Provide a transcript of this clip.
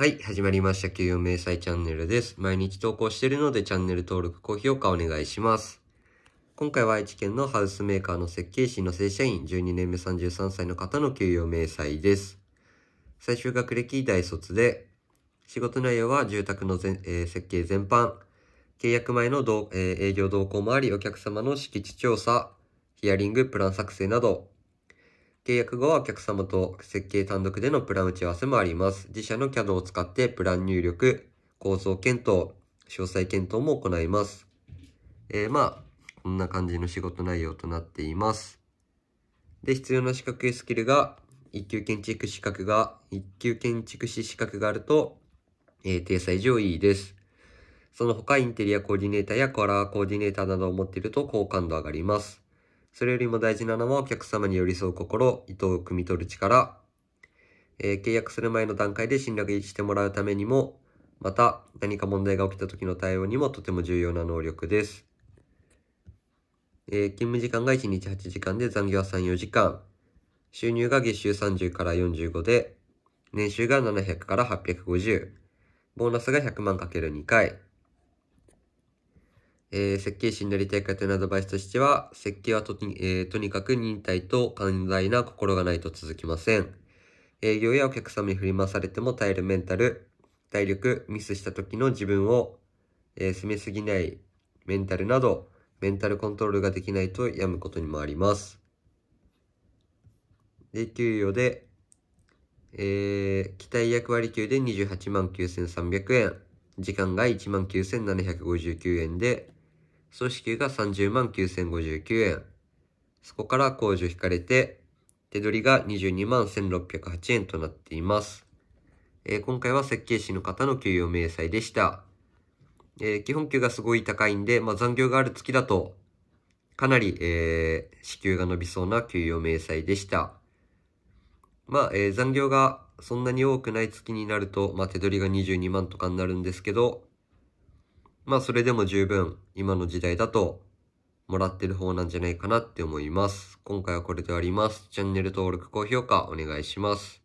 はい、始まりました。給与明細チャンネルです。毎日投稿しているのでチャンネル登録、高評価お願いします。今回は愛知県のハウスメーカーの設計士の正社員12年目33歳の方の給与明細です。最終学歴大卒で、仕事内容は住宅のぜ、えー、設計全般、契約前の、えー、営業動向もあり、お客様の敷地調査、ヒアリング、プラン作成など、契約後はお客様と設計単独でのプラン打ち合わせもあります。自社の CAD を使ってプラン入力、構造検討、詳細検討も行います。えー、まあ、こんな感じの仕事内容となっています。で、必要な資格やスキルが、一級建築資格が、一級建築士資格があると、えー、定裁上いいです。その他、インテリアコーディネーターやコラーコーディネーターなどを持っていると好感度上がります。それよりも大事なのはお客様に寄り添う心、意図を汲み取る力、えー、契約する前の段階で信頼してもらうためにも、また何か問題が起きた時の対応にもとても重要な能力です。えー、勤務時間が1日8時間で残業は3、4時間。収入が月収30から45で、年収が700から850。ボーナスが100万 ×2 回。えー、設計士になりたい方へのアドバイスとしては、設計はとにえー、とにかく忍耐と寛大な心がないと続きません。営業やお客様に振り回されても耐えるメンタル、体力、ミスした時の自分を、えー、責めすぎないメンタルなど、メンタルコントロールができないと病むことにもあります。で、給与で、えー、期待役割給で28万9300円、時間が1 9759円で、総支給が30万9059円。そこから控除引かれて、手取りが22万1608円となっています。えー、今回は設計士の方の給与明細でした。えー、基本給がすごい高いんで、まあ、残業がある月だと、かなり、えー、支給が伸びそうな給与明細でした。まあ、えー、残業がそんなに多くない月になると、まあ、手取りが22万とかになるんですけど、まあそれでも十分今の時代だともらってる方なんじゃないかなって思います。今回はこれで終わります。チャンネル登録、高評価お願いします。